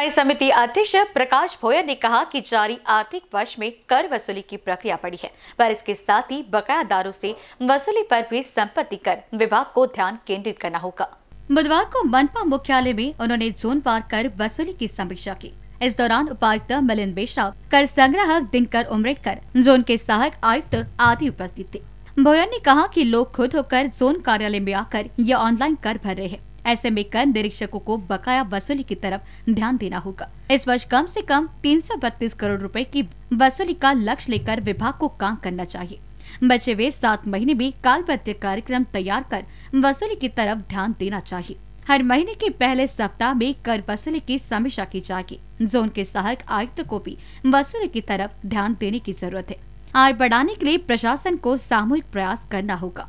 सहकारी समिति अध्यक्ष प्रकाश भोयर ने कहा कि जारी आर्थिक वर्ष में कर वसूली की प्रक्रिया बढ़ी है पर इसके साथ ही बकायादारों से वसूली पर भी संपत्ति कर विभाग को ध्यान केंद्रित करना होगा बुधवार को मनपा मुख्यालय में उन्होंने जोन पार कर वसूली की समीक्षा की इस दौरान उपायुक्त मिलिंद बेश्रा कर संग्राहक दिनकर उमरेडकर जोन के सहायक आयुक्त आदि उपस्थित थे भोयर ने कहा कि लोग खुद होकर जोन कार्यालय में आकर यह ऑनलाइन कर भर रहे हैं ऐसे में कर निरीक्षकों को बकाया वसूली की तरफ ध्यान देना होगा इस वर्ष कम से कम तीन करोड़ रुपए की वसूली का लक्ष्य लेकर विभाग को काम करना चाहिए बचे हुए सात महीने में कालबद्ध कार्यक्रम तैयार कर वसूली की तरफ ध्यान देना चाहिए हर महीने के पहले सप्ताह में कर वसूली की समीक्षा की जाएगी जोन के सहायक आयुक्त को भी वसूली की तरफ ध्यान देने की जरूरत है आय बढ़ाने के लिए प्रशासन को सामूहिक प्रयास करना होगा